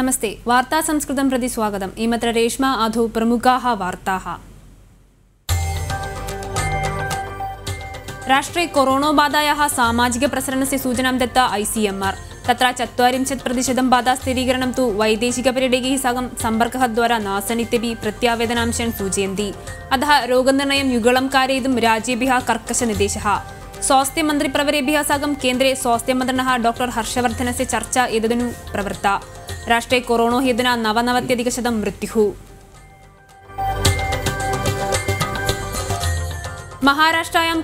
നമസ്തേ വാർത്താ സംസ്കൃതം പ്രതി സ്വാഗതം ഇമത്ര രേഷ്മ അധു പ്രമുഖ വാർത്താഹ രാഷ്ട്രേ കൊറോണോബാധായാ സാമാജിക പ്രസരണ സൂചനാം ദത്ത ഐ സി എം ആർ തത്ര ചത്വരിംശത് പ്രതിശതം ബാധ സ്ഥിരീകരണം തു വൈദേശിക വൈദേശികപരിടൈകൈ സാകം സമ്പർക്കദ്വാര നാസനിത്യപി പ്രത്യാവേദനാംശൻ സൂചയന്തി അത രോഗനിർണയം യുഗളം കാരയിതും രാജ്യഭ്യ കർക്കശ നിദേശ പ്രവരേഭ്യ സാകം കേന്ദ്രേ സ്വാസ്ഥ്യമന്ത്രിണ ഡോക്ടർ ഹർഷവർദ്ധനസ് ചർച്ച എതതിനു പ്രവൃത്ത ರಾಷ್ಟ್ರೇ ಕೊರೋನೋ ಹಿ ದಿನ ನವನವತ್ಯಧಿಕ ಶತ ಮೃತ್ಯು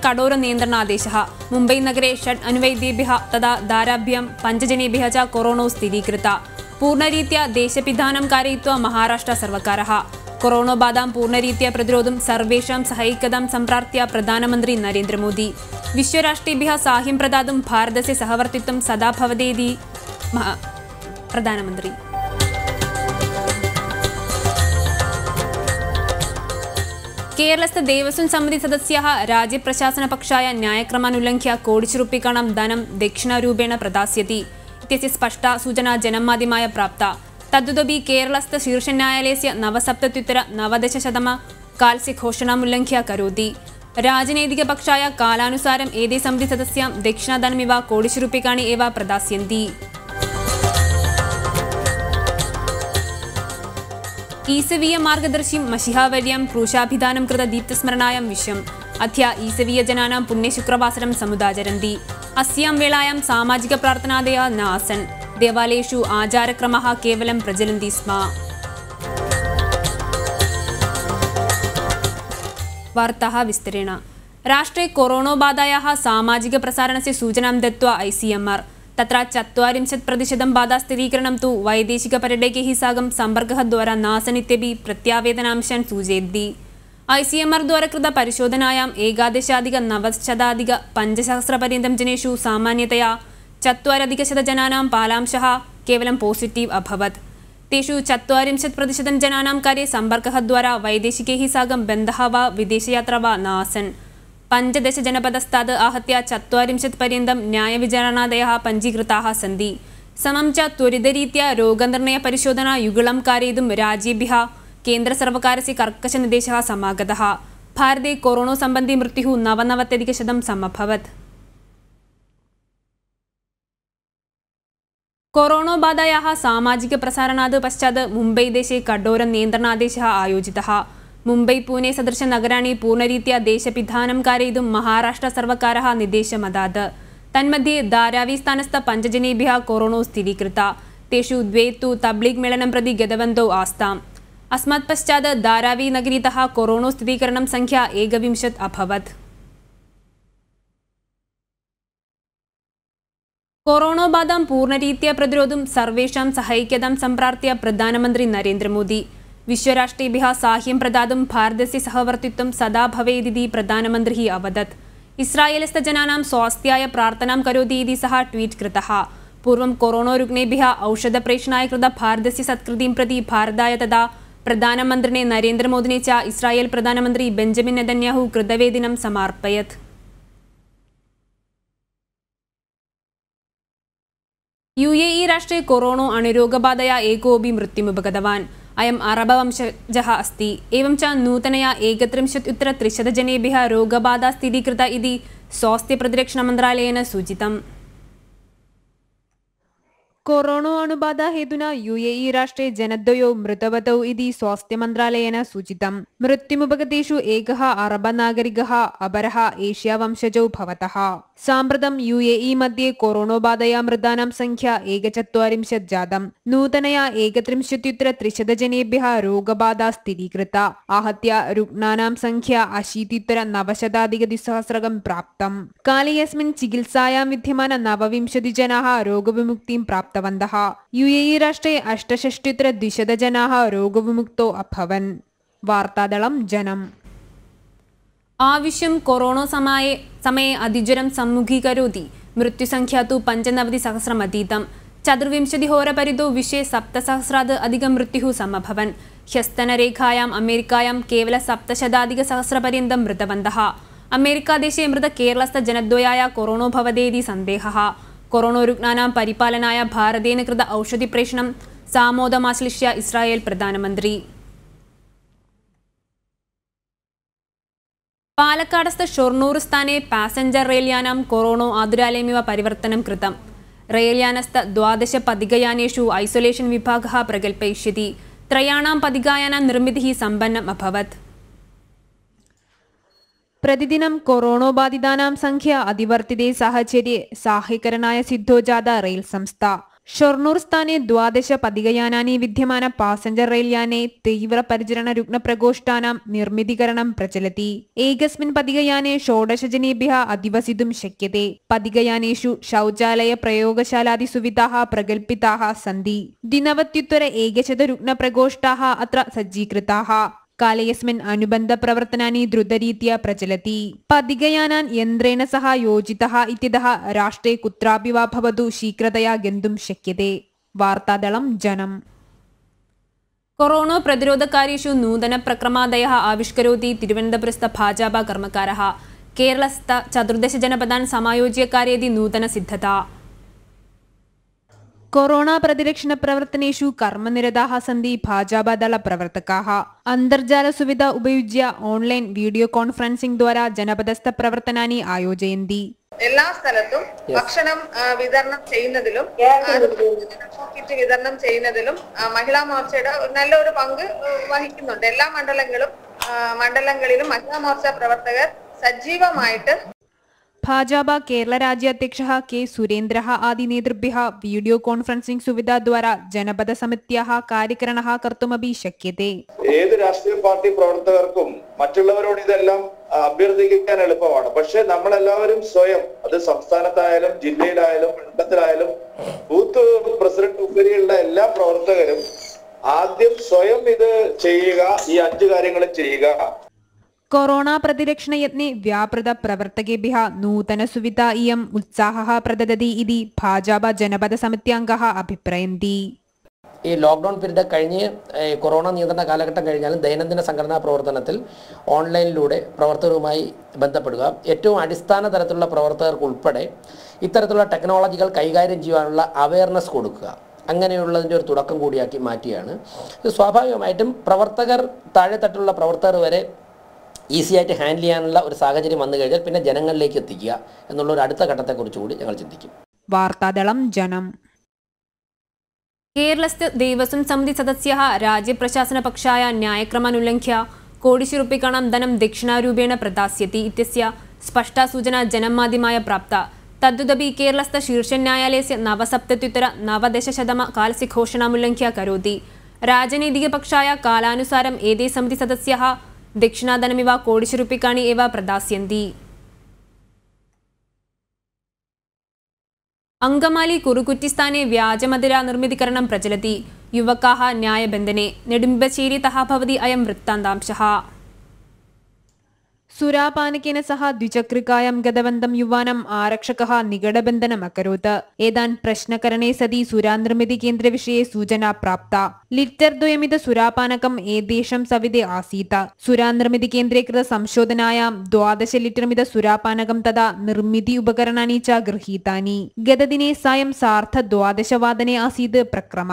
കടോര നിയന്ത്രണാദേശ മുംബൈ നഗരെ ഷഡ് അനുവൈദ്യേഭ്യ തഥാ ദാരാഭ്യം പഞ്ചജനേഭ്യ ച കൊറോണോ സ്ഥിരീകൃത പൂർണ്ണരീത്യ ദേശപിധാനം കാരയിത്വ മഹാരാഷ്ട്ര സർവകാര കൊറോണോ ബാധാം പൂർണ്ണരീത്യ പ്രതിരോധം സർവേഷാം സഹൈക്കതാം സമ്പ്രാർത്ഥ്യ പ്രധാനമന്ത്രി നരേന്ദ്രമോദി വിശ്വരാഷ്ട്രേഭ്യ സാഹ്യം പ്രദാതും ഭാരതസ്യ സഹവർത്തിത്വം സദാഭവതേതി പ്രധാനമന്ത്രി കേരളസ്ഥ ദേവസ്വം സമിതി സദസ്യ രാജ്യപ്രശാസന പക്ഷായ ന്യായക്രമാനുല്ലംഘ്യ കോടിച്ചുറുപ്പിക്കണം ധനം ദക്ഷിണാരൂപേണ പ്രദാസ്യതി ഇത്യസ്യ സ്പഷ്ട സൂചന ജനമാധ്യമായ പ്രാപ്ത തദ്തുതപി കേരളസ്ഥ ന്യായാലയസ്യ നവസപ്തത്യുത്തര നവദശശതമ കാൽസ്യ ഘോഷണമുല്ലംഘ്യ കരോതി രാജനൈതിക പക്ഷായ കാലാനുസാരം ഏതേ സമിതി സദസ്യം ദക്ഷിണധനമിവ കോടിച്ചുറുപ്പിക്കാണി ഇവ പ്രദാസ്യന്തി ഈസവീയ മാർഗദർശിം മഷിഹാവര്യം ക്രൂശാഭിധാനം കൃത ദീപ്തസ്മരണായം വിശ്വം അധ്യ ഈസവീയ ജനാനാം പുണ്യശുക്രവാസരം സമുദാചരന്തി അസ്യാം വേളായം സാമാജിക പ്രാർത്ഥനാദയ നാസൻ ദേവാലയേഷു ആചാരക്രമ കേവലം പ്രചലന്തി സ്മ വാർത്താ വിസ്തരേണ രാഷ്ട്രേ കൊറോണോബാധായാ സാമാജിക പ്രസാരണ സൂചന ദത്വ ഐ സി എം ആർ तत्र चत्वारिंशत् प्रतिशतं बाधास्थिरीकरणं तु वैदेशिकपर्यटकैः साकं सम्पर्कः द्वारा नासनित्यपि प्रत्यावेदनांशान् सूचयति ऐ सि एम् आर् द्वारा कृतपरिशोधनायाम् एकादशाधिकनवशताधिक पञ्चसहस्रपर्यन्तं जनेषु सामान्यतया चत्वारधिकशतजनानां पालांशः केवलं पोसिटीव् अभवत् तेषु चत्वारिंशत् प्रतिशतं जनानां कार्ये सम्पर्कः द्वारा वैदेशिकैः साकं बन्धः वा विदेशयात्रा वा नासन् പഞ്ചദശ ജനപദസ്താത് ആഹത്യ ചത്വാരിംശത് പര്യന്തം ന്യായവിചാരണാദയ പഞ്ചീകൃതാ സന്തി സമം ച ത്വരിതരീത്യ രോഗനിർണയ പരിശോധന യുഗളം കാരയതും രാജ്യഭ്യ കേന്ദ്ര സർവകാരസി കർക്കശ നിർദ്ദേശ സമാഗത ഭാരതി കൊറോണ സംബന്ധി മൃത്യു നവനവത്യധിക ശതം സമഭവത് കൊറോണ ബാധയാ സാമാജിക പ്രസാരണാത് പശ്ചാത്ത് മുംബൈ ദേശീയ കഠോര നിയന്ത്രണാദേശ ആയോജിതാ മുംബൈ പൂനെ സദൃശ നഗരാണി പൂർണ്ണരീത്യ ദേശപിധാനം കാരയിതും മഹാരാഷ്ട്ര സർവകാര നിർദ്ദേശമതാത് തന്മധ്യേ ധാരാവി സ്ഥാനസ്ഥ പഞ്ചജനേഭ്യ കൊറോണോ സ്ഥിരീകൃത തേഷു ദ്വേത്തു തു തബ്ലീഗ് മേളനം പ്രതി ഗതവന്തോ ആസ്താം അസ്മത് പശ്ചാത് ധാരാവി നഗരീത കൊറോണോ സ്ഥിരീകരണം സംഖ്യ ഏകവിംശത് അഭവത് കൊറോണോബാധം പൂർണ്ണരീത്യ പ്രതിരോധം സർവേഷാം സഹായിക്കതാം സമ്പ്രാർത്ഥ്യ പ്രധാനമന്ത്രി നരേന്ദ്രമോദി വിശ്വരാഷ്ട്രേഭ്യ സാഹ്യം പ്രദാതും ഭാരതസ്യ സഹവർത്തിത്വം സദാ ഭവേദിതി പ്രധാനമന്ത്രി അവദത് ഇസ്രായേലസ്ഥ ജനാനാം സ്വാസ്ഥ്യായ പ്രാർത്ഥനാം കരോതി സഹ ട്വീറ്റ് കൃതഃ പൂർവം കൊറോണോ രുഗ്നേഭ്യ ഔഷധപ്രേഷണായ കൃത ഭാരതസ്യ സത്കൃതിം പ്രതി ഭാരതായ തഥാ പ്രധാനമന്ത്രിനെ നരേന്ദ്രമോദിനെ ച ഇസ്രായേൽ പ്രധാനമന്ത്രി ബെഞ്ചമിൻ നെതന്യാഹു കൃതവേദിനം സമാർപ്പയത് യു എ ഇ രാഷ്ട്രീയ കൊറോണോ അണുരോഗബാധയ ഏകോപി മൃത്യുമുപഗതവാൻ अयम् आरभवंशजः अस्ति एवं च नूतनया एकत्रिंशत्युत्तरत्रिशतजनेभ्यः रोगबाधा स्वास्थ्य इति स्वास्थ्यप्रतिरक्षणमन्त्रालयेन सूचितम् യു എ യുഎഇ രാഷ്ട്രീയ ജനദ്വയോ മൃതവതൗ ഇതി മന്ത്രാലയന സൂചിതം മൃത്യുമുപഗതേഷു ഏക അറബ അപര ഏഷ്യ വംശജോ ഭവത സാമ്പ്രതം യുഎഇ മധ്യേ കൊറോണോബാധയാ മൃതാനാം സംഖ്യ ഏകചത്വരിംശത് ജാതം നൂതനയാ ഏകത്രിംശത്യുത്തര ജനേഭ്യ രോഗബാധ സ്ഥിരീകൃത आहत्य സംഖ്യ संख्या നവശതാധിക ദ്വിസഹസ്രകം പ്രാപ്തം കാലയസ്മിൻ यस्मिन् चिकित्सायां विद्यमान नवविंशतिजनाः रोगविमुक्तिं പ്രാപ്ത प्राप्तवन्तः യുഎഇ രാഷ്ട്രെ അഷ്ടഷഷ്ടിത്ര ദ്വിശതജനാ രോഗവിമുക്തോ അഭവൻ വാർത്താദളം ജനം ആവശ്യം കൊറോണ സമയെ സമയെ അതിജ്വരം സമ്മുഖീകരോതി മൃത്യുസംഖ്യ തു പഞ്ചനവതിസഹസ്രമതീതം ചതുർവിംശതിഹോരപരിതോ വിഷയ സപ്തസഹസ്രാത് അധികം മൃത്യു സമഭവൻ ഹ്യസ്തനരേഖായാം അമേരിക്കായാം കേവല സപ്തശതാധികസഹസ്രപര്യന്തം മൃതവന്തः അമേരിക്കാദേശേ മൃത കേരളസ്ഥ ജനദ്വയായ കൊറോണോ ഭവതേതി സന്ദേഹ കൊറോണ കൊറോണോരുജ്ഞാനാം പരിപാലനായ ഭാരതേന കൃത ഔഷധിപ്രേഷണം സാമോദമാശ്ലിഷ്യ ഇസ്രായേൽ പ്രധാനമന്ത്രി പാലക്കാടസ്ഥ ഷൊർണൂർ സ്ഥാനെ പാസഞ്ചർ റെയിൽയാനം കൊറോണ ആതുരാലയമിവ പരിവർത്തനം കൃതം റെയിൽയാനസ്ഥ ദ്വാദശ പതികയാനേഷു ഐസൊലേഷൻ വിഭാഗ പ്രകൽപ്പയിഷ്യതി ത്രയാണാം പതികായാന നിർമ്മിതി സമ്പന്നം അഭവത് പ്രതിദിനം കൊറോണ ബാധിതാനാം സംഖ്യ അതിവർത്തിതേ സാഹചര്യ സാഹ്യകരനായ സിദ്ധോജാത റെയിൽ സംസ്ഥ ഷൊർണൂർ സ്ഥാനെ ദ്വാദശ പതികയാനാനി വിദ്യമാന പാസഞ്ചർ റെയിൽ യാനെ തീവ്ര പരിചരണ രുഗ്ന പ്രകോഷ്ഠാനാം നിർമ്മിതികരണം പ്രചലത്തി ഏകസ്മിൻ പതികയാനെ ഷോഡശജനേഭ്യ അധിവസിതും ശക്യത്തെ പതികയാനേഷു ശൗചാലയ പ്രയോഗശാലാദി സുവിധാ പ്രകൽപിതാ സന്തി ദിനവത്യുത്തര ഏകശത രുഗ്ന പ്രകോഷ്ഠാ അത്ര സജ്ജീകൃതാ കാലയസ്മിൻ അനുബന്ധ പ്രവർത്തനാനി ദ്രുതരീത്യ പ്രചലതി പതികയാനാൻ യന്ത്രേണ സഹ യോജിത ഇത്യതः രാഷ്ട്രേ കുത്രാപി വാ ഭവതു ശീഘ്രതയാ ഗന്തും ശക്യതേ വാർത്താദളം ജനം കൊറോണ പ്രതിരോധകാര്യേഷു നൂതന പ്രക്രമാദയ ആവിഷ്കരോതി തിരുവനന്തപുരസ്ഥ ഭാജപ കർമ്മക്കാര കേരളസ്ഥ ചതുർദശ ജനപദാൻ സമായോജ്യ കാര്യതി നൂതന സിദ്ധത കൊറോണ പ്രതിരക്ഷണ പ്രവർത്തനേഷു കർമ്മനിരതാഹ സന്ധി ഭാജപാദള പ്രവർത്തകാഹ അന്തർജാല സുവിധ ഉപയോഗിച്ച ഓൺലൈൻ വീഡിയോ കോൺഫറൻസിംഗ് ദ്വാരാ ജനപദസ്ഥ പ്രവർത്തനാനി ആയോജയന്തി എല്ലാ സ്ഥലത്തും ഭക്ഷണം വിതരണം ചെയ്യുന്നതിലും കിറ്റ് വിതരണം ചെയ്യുന്നതിലും മഹിളാ മോർച്ചയുടെ നല്ലൊരു പങ്ക് വഹിക്കുന്നുണ്ട് എല്ലാ മണ്ഡലങ്ങളും മണ്ഡലങ്ങളിലും മഹിളാ മോർച്ച പ്രവർത്തകർ സജീവമായിട്ട് ഭാജപ കേരള രാജ്യാധ്യക്ഷ കെ സുരേന്ദ്ര ആദി നേതൃഭ്യ വീഡിയോ കോൺഫറൻസിംഗ് സുവിധാദ്വാര ജനപദ സമിത്യാ കാര്യകരണ കർത്തുമപി ശക്യത്തെ ഏത് രാഷ്ട്രീയ പാർട്ടി പ്രവർത്തകർക്കും മറ്റുള്ളവരോട് ഇതെല്ലാം അഭ്യർത്ഥിക്കാൻ എളുപ്പമാണ് പക്ഷെ നമ്മളെല്ലാവരും സ്വയം അത് സംസ്ഥാനത്തായാലും ജില്ലയിലായാലും മണ്ഡലത്തിലായാലും ബൂത്ത് പ്രസിഡന്റ് ഉപരിയുള്ള എല്ലാ പ്രവർത്തകരും ആദ്യം സ്വയം ഇത് ചെയ്യുക ഈ അഞ്ചു കാര്യങ്ങൾ ചെയ്യുക കൊറോണ പ്രതിരക്ഷണയത്നെ വ്യാപൃത പ്രവർത്തകേഭ്യ നൂതന സുവിധ ഇയം ഉത്സാഹ പ്രദദതി ഇതി ഭാജപ ജനപദ സമിത്യാംഗ അഭിപ്രായന്തി ഈ ലോക്ക്ഡൗൺ പീരീഡ് കഴിഞ്ഞ് കൊറോണ നിയന്ത്രണ കാലഘട്ടം കഴിഞ്ഞാലും ദൈനംദിന സംഘടനാ പ്രവർത്തനത്തിൽ ഓൺലൈനിലൂടെ പ്രവർത്തകരുമായി ബന്ധപ്പെടുക ഏറ്റവും അടിസ്ഥാന തരത്തിലുള്ള പ്രവർത്തകർക്ക് ഉൾപ്പെടെ ഇത്തരത്തിലുള്ള ടെക്നോളജികൾ കൈകാര്യം ചെയ്യാനുള്ള അവയർനെസ് കൊടുക്കുക അങ്ങനെയുള്ളതിൻ്റെ ഒരു തുടക്കം കൂടിയാക്കി മാറ്റിയാണ് സ്വാഭാവികമായിട്ടും പ്രവർത്തകർ താഴെത്തട്ടുള്ള പ്രവർത്തകർ വരെ ഈസി ആയിട്ട് ഹാൻഡിൽ ചെയ്യാനുള്ള ഒരു സാഹചര്യം വന്നു കഴിഞ്ഞാൽ പിന്നെ ജനങ്ങളിലേക്ക് എത്തിക്കുക എന്നുള്ള ഒരു അടുത്ത ഘട്ടത്തെ കുറിച്ചുകൂടി ഞങ്ങൾ ചിന്തിക്കും വാർത്താദളം ജനം കേരളസ്ഥ ദേവസ്വം സമിതി സദസ്യ രാജ്യപ്രശാസന പക്ഷായ ന്യായക്രമാനുല്ലംഘ്യ കോടിശുറുപ്പിക്കണം ധനം ദക്ഷിണാരൂപേണ പ്രദാസ്യതി ഇത്യസ്യ സ്പഷ്ട സൂചന ജനമാധ്യമായ പ്രാപ്ത തദ്ദുദപി കേരളസ്ഥ ശീർഷന്യായാലയസ്യ നവസപ്തത്യുത്തര നവദശശതമ കാലസ്യ ഘോഷണാമുല്ലംഘ്യ കരോതി രാജനൈതികപക്ഷായ കാലാനുസാരം ഏതേ സമിതി സദസ്യ ദക്ഷിണാദനമിവ കോടിച്ചുരുപ്പിക്കാണി ഇവ പ്രദാസ്യന്തി അങ്കമാലി കുറുകുറ്റിസ്ഥാനെ വ്യാജമതിര നിർമ്മിതികരണം പ്രചലതി യുവക്കാഹ ന്യായബന്ധനെ നെടുമ്പശ്ശേരി തഹാഭവതി അയം വൃത്താന്താംശ സുരാപാനകേന സഹ ദ്വിചക്രികായം ഗതവന്തം യുവാനം ആരക്ഷക നികടബന്ധനം അക്കരോത് ഏതാൻ പ്രശ്നകരണേ സതി സുരാനിർമ്മിതി കേന്ദ്ര വിഷയ സൂചന പ്രാപ്ത ലിറ്റർ ദ്വയമിത സുരാപാനകം ഏദേശം സവിധെ ആസീത സുരാനിർമ്മിതി കേന്ദ്രീകൃത സംശോധനായ സംശോധനായാം ദ്വാദശ ലിറ്റർമിത സുരാപാനകം തഥാ നിർമ്മിതി ഉപകരണാനി ച ഗൃഹീതാനി ഗതദിനെ സായം സാർത്ഥ ദ്വാദശവാദനെ ആസീത് പ്രക്രമ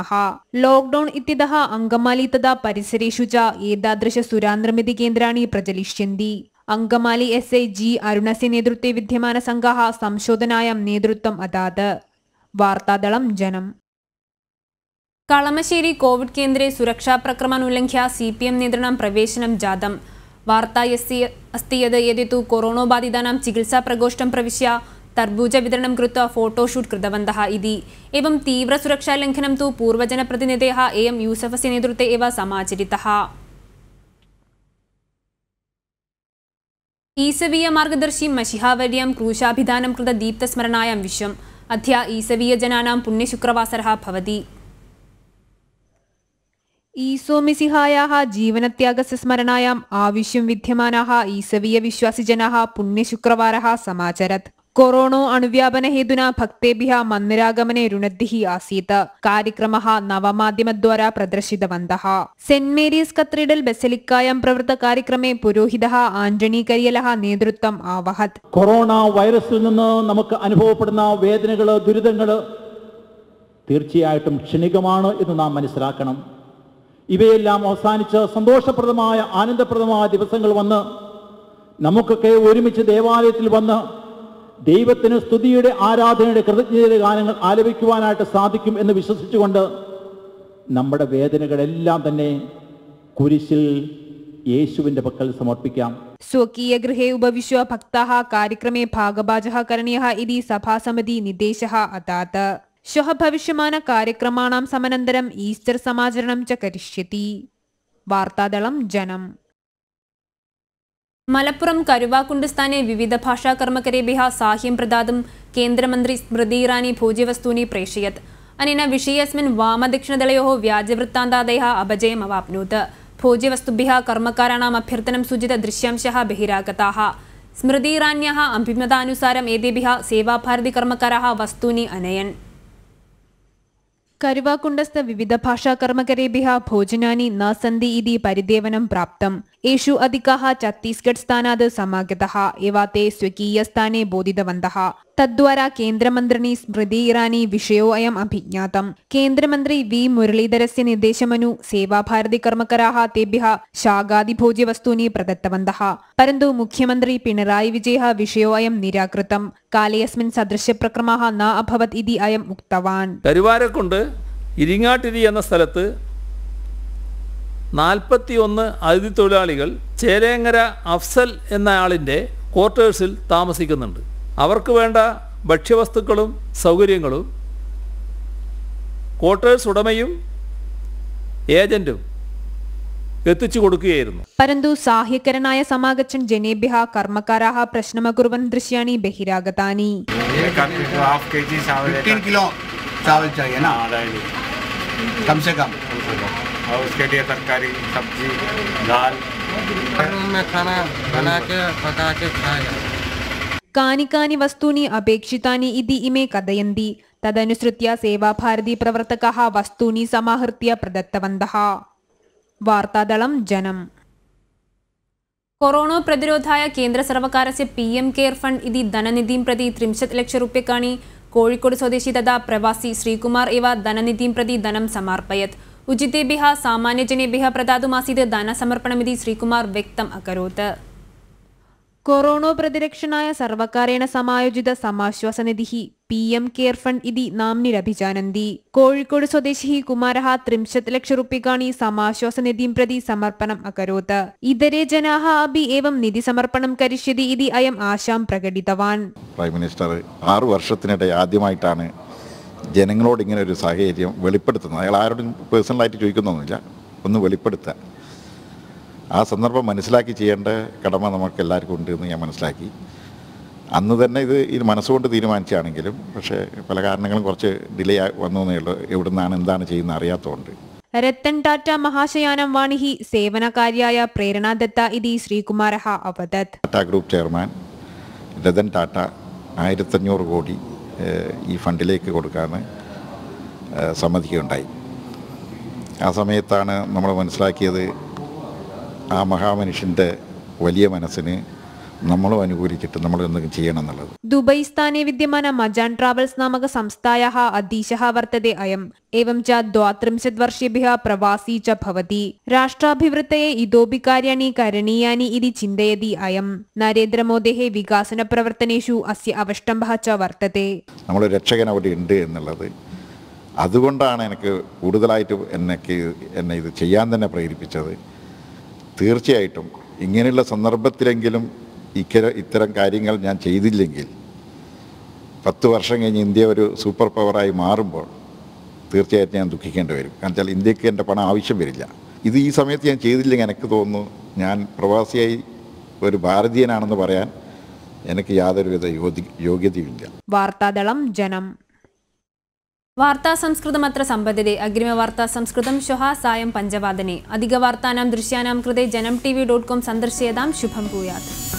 ലോക്ഡൌൺ ഇത്യതഃ അങ്കമാലി തഥാ പരിസരേഷു ച ഏതാദൃശ സുരാനിർമ്മിതി കേന്ദ്രാണി പ്രചലിഷ്യന്തി അങ്കമാലി എസ് ഐ ജി അരുണസി നേതൃത്വ വിദ്യമാന സംഘ സംശോധനായ നേതൃത്വം അതാത് വാർത്താദളം ജനം കളമശ്ശേരി കോവിഡ് കേന്ദ്രെ സുരക്ഷാ പ്രക്രമം ഉല്ലംഘ്യ സി പി എം നിയന്ത്രണം പ്രവേശനം ജാതം വാർത്താ അസ്തിയത് എതിത്തു കൊറോണോ ബാധിതാനാം ചികിത്സാ പ്രകോഷ്ഠം പ്രവിശ്യ തർബൂജ വിതരണം കൃത്വ ഫോട്ടോഷൂട്ട് കൃതവന്ത ഇതി एवं തീവ്ര സുരക്ഷാ ലംഘനം തു പൂർവജന പ്രതിനിധേഹ എം യൂസഫസി നേതൃത്വേ എവ സമാചരിതः ഈസവീയ മാർഗദർശി മഷിഹാവര്യം ക്രൂശാഭിധാനം കൃത ദീപ്തസ്മരണായ വിശ്വം അധ്യ ഈസവീയ ജനാനാം പുണ്യശുക്രവാസര ഭവതി ഈസോമിസിഹായാ ജീവനത്യാഗസ്യ സ്മരണായാം ആവശ്യം വിദ്യമാനാ ഈസവീയ വിശ്വാസിജനാ പുണ്യശുക്രവാരഃ സമാചരത് കൊറോണ അണുവ്യാപന ഹേതുന ഭക്തേഭ്യ മന്ദിരാഗമനെ രുണദ്ദിഹി ആസീത് കാര്യക്രമ നവമാധ്യമദ്വാര പ്രദർശിതവന്ത സെന്റ് മേരീസ് കത്രീഡൽ ബസലിക്കായം പ്രവൃത്ത കാര്യക്രമേ പുരോഹിത ആന്റണി കരിയല നേതൃത്വം ആവഹത് കൊറോണ വൈറസിൽ നിന്ന് നമുക്ക് അനുഭവപ്പെടുന്ന വേദനകള് ദുരിതങ്ങള് തീർച്ചയായിട്ടും ക്ഷണികമാണ് എന്ന് നാം മനസ്സിലാക്കണം ഇവയെല്ലാം അവസാനിച്ച് സന്തോഷപ്രദമായ ആനന്ദപ്രദമായ ദിവസങ്ങൾ വന്ന് നമുക്കൊക്കെ ഒരുമിച്ച് ദേവാലയത്തിൽ വന്ന് ദൈവത്തിന് സ്തുതിയുടെ ആരാധനയുടെ കൃതജ്ഞതയുടെ ഗാനങ്ങൾ ആലപിക്കുവാനായിട്ട് സാധിക്കും എന്ന് വിശ്വസിച്ചുകൊണ്ട് നമ്മുടെ വേദനകളെല്ലാം തന്നെ കുരിശിൽ യേശുവിന്റെ പക്കൽ സമർപ്പിക്കാം സ്വകീയ ഗൃഹേ ഉപവിശ്വ ഭക്ത കാര്യക്രമേ ഭാഗഭാജ കരണീയ ഇതി സഭാസമിതി നിർദ്ദേശ അതാത് ശ്വഹ ഭവിഷ്യമാന കാര്യക്രമാണം സമനന്തരം ഈസ്റ്റർ സമാചരണം ച കരിഷ്യതി വാർത്താദളം ജനം മലപ്പുറം കരുവാക്കുണ്ട് വിവിധ ഭാഷാ കർമ്മകരേബിഹ സാഹ്യം പ്രദാതും കേന്ദ്രമന്ത്രി സ്മൃതി ഇറാനി ഭോജിവസ്തൂനി പ്രേഷയത് അനേന വിഷയസ്മിൻ വാമദക്ഷിണദളയോ വ്യാജവൃത്താന്താദേഹ അപജയം അവാപ്നൂത് ഭോജ്യവസ്തുഭ്യ കർമ്മക്കാരാണാം അഭ്യർത്ഥനം സൂചിത ദൃശ്യാംശ ബഹിരാഗതാ സ്മൃതി ഇറാന്യ അഭിമതാനുസാരം ഏതേഭ്യ സേവാഭാരതി കർമ്മക്കാരാ വസ്തുനി അനയൻ കരുവാക്കുണ്ടസ്ഥ വിവിധ കർമ്മകരേഭ്യ ഭോജനാനി ന ഇതി പരിദേവനം പ്രാപ്തം യേശു അധികാ ഛത്തീസ്ഗഡ് സ്ഥാനാത് സമാഗത എവാ തേ സ്വകീയസ്ഥാനെ ബോധിതവന്തഃ തദ്വാരാ കേന്ദ്രമന്ത്രിണി സ്മൃതി ഇറാനി വിഷയോ അയം അഭിജ്ഞാതം കേന്ദ്രമന്ത്രി വി മുരളീധരസ്യ നിർദ്ദേശമനു സേവാഭാരതി കർമ്മകരാഹ തേഭ്യ ശാകാദിഭോജ്യ വസ്തൂനി പ്രദത്തവന്ത പരന്തു മുഖ്യമന്ത്രി പിണറായി വിജയ വിഷയോ അയം നിരാകൃതം കാലയസ്മിൻ സദൃശ്യ പ്രക്രമ ന അഭവത് ഇതി അയം ഉക്തവാൻ കരുവാരെ കൊണ്ട് ഇരിങ്ങാട്ടിരി എന്ന സ്ഥലത്ത് നാൽപ്പത്തിയൊന്ന് അതിഥി തൊഴിലാളികൾ ചേലേങ്ങര അഫ്സൽ എന്ന ആളിൻ്റെ ക്വാർട്ടേഴ്സിൽ താമസിക്കുന്നുണ്ട് അവർക്ക് വേണ്ട ഭക്ഷ്യവസ്തുക്കളും സൗകര്യങ്ങളും ക്വാർട്ടേഴ്സ് ഉടമയും ഏജന്റും എത്തിച്ചു കൊടുക്കുകയായിരുന്നു പരന്തു സാഹ്യകരനായ സമാഗച്ഛൻ ജനേഭ്യ കർമ്മക്കാരാഹ പ്രശ്നമകുറുവൻ ദൃശ്യാണി ബഹിരാഗതാനി കിലോ चावल चाहिए उसके लिए सब्जी दाल खाना खाया കാനി കാനി വസ്തുനി അപേക്ഷിതാനി ഇതി ഇമേ കഥയന്തി തദനുസൃത്യ സേവാഭാരതി പ്രവർത്തക വസ്തുനി സമാഹൃത്യ പ്രദത്തവന്ത വാർത്താദളം ജനം കൊറോണ പ്രതിരോധായ കേന്ദ്ര സർവകാരസ്യ പി എം കെയർ ഫണ്ട് ഇതി ധനനിധിയും പ്രതി ത്രിംശത് ലക്ഷം റുപ്യക്കാണി കോഴിക്കോട് സ്വദേശി തഥാ പ്രവാസി ശ്രീകുമാർ ഇവ ധനനിധിയും പ്രതി ധനം സമർപ്പയത് ഉചിതേഭ്യ സാമാന്യജനേഭ്യ പ്രദാതുമാസീത് ധനസമർപ്പണമിതി ശ്രീകുമാർ വ്യക്തം അകരോത് കൊറോണ പ്രതിരക്ഷനായ സർവകാരേണ സമായോജിത സമാശ്വാസ നിധി പി എം കെയർ ഫണ്ട് ഇതി നാംനി ലഭിജാനന്തി കോഴിക്കോട് സ്വദേശി കുമാരഹ ത്രിംശത് ലക്ഷം റുപ്യകാണി സമാശ്വാസ നിധിം പ്രതി സമർപ്പണം അകരോത് ഇതരേ ജനാഹ അപി ഏവം നിധി സമർപ്പണം കരിഷ്യതി ഇതി അയം ആശാം പ്രകടിതവാൻ പ്രൈം മിനിസ്റ്റർ ആറു വർഷത്തിനിടെ ആദ്യമായിട്ടാണ് ജനങ്ങളോട് ഇങ്ങനെ ഒരു സാഹചര്യം വെളിപ്പെടുത്തുന്നത് അയാൾ ആരോടും പേഴ്സണലായിട്ട് ചോദിക്കുന്നൊന്നുമില്ല ഒന്ന് വെളിപ്പെടുത്തുക ആ സന്ദർഭം മനസ്സിലാക്കി ചെയ്യേണ്ട കടമ നമുക്ക് എല്ലാവർക്കും ഉണ്ട് എന്ന് ഞാൻ മനസ്സിലാക്കി അന്ന് തന്നെ ഇത് ഇത് മനസ്സുകൊണ്ട് തീരുമാനിച്ചാണെങ്കിലും പക്ഷേ പല കാരണങ്ങളും കുറച്ച് ഡിലേ വന്നു എന്നേ എവിടുന്നാണ് എന്താണ് ചെയ്യുന്ന അറിയാത്തതുകൊണ്ട് രത്തൻ ടാറ്റ മഹാശയാനം വാണിഹി സേവനകാരിയായ പ്രേരണാദത്ത ഇതി ശ്രീകുമാരഹ അവതത് ടാറ്റ ഗ്രൂപ്പ് ചെയർമാൻ രതൻ ടാറ്റ ആയിരത്തഞ്ഞൂറ് കോടി ഈ ഫണ്ടിലേക്ക് കൊടുക്കാൻ സമ്മതിക്കുകയുണ്ടായി ആ സമയത്താണ് നമ്മൾ മനസ്സിലാക്കിയത് ആ മഹാമനുഷ്യന്റെ വലിയ മനസ്സിന് നമ്മളും അനുകൂലിച്ചിട്ട് നമ്മൾ എന്തെങ്കിലും ചെയ്യണം എന്നുള്ളത് ദുബൈ സ്ഥാനെ വിദ്യമാന മജാൻ ട്രാവൽസ് നാമക സംസ്ഥായ അധീശ വർത്തത അയം ഏവം ച ദ്വാത്രിംശത് വർഷേഭ്യ പ്രവാസി ച ഭവതി രാഷ്ട്രാഭിവൃത്തയെ ഇതോപി കാര്യാണി കരണീയാനി ഇതി ചിന്തയതി അയം നരേന്ദ്രമോദേഹെ വികാസന പ്രവർത്തനേഷു അസ്യ അവഷ്ടംഭ ച വർത്തത നമ്മൾ രക്ഷകൻ അവിടെ ഉണ്ട് എന്നുള്ളത് അതുകൊണ്ടാണ് എനിക്ക് കൂടുതലായിട്ട് എന്നെ എന്നെ ഇത് ചെയ്യാൻ തന്നെ പ്രേരിപ്പിച്ചത് തീർച്ചയായിട്ടും ഇങ്ങനെയുള്ള സന്ദർഭത്തിലെങ്കിലും ഇക്കര ഇത്തരം കാര്യങ്ങൾ ഞാൻ ചെയ്തില്ലെങ്കിൽ പത്ത് വർഷം കഴിഞ്ഞ് ഇന്ത്യ ഒരു സൂപ്പർ പവറായി മാറുമ്പോൾ തീർച്ചയായിട്ടും ഞാൻ ദുഃഖിക്കേണ്ടി വരും കാരണം വെച്ചാൽ ഇന്ത്യക്ക് എൻ്റെ പണം ആവശ്യം വരില്ല ഇത് ഈ സമയത്ത് ഞാൻ ചെയ്തില്ലെങ്കിൽ എനിക്ക് തോന്നുന്നു ഞാൻ പ്രവാസിയായി ഒരു ഭാരതീയനാണെന്ന് പറയാൻ എനിക്ക് യാതൊരുവിധ യോഗ്യതയുമില്ല വാർത്താദളം ജനം വാർത്താ സംസ്കൃതം അത്ര സമ്പദ്യതെ അഗ്രിമ വാർത്താ സംസ്കൃതം ശുഹ സായം പഞ്ചവാദനെ അധിക വാർത്താനാം ദൃശ്യാനാം കൃതെ Janam T V dot com സന്ദർശിയതാം ശുഭം പൂയാത്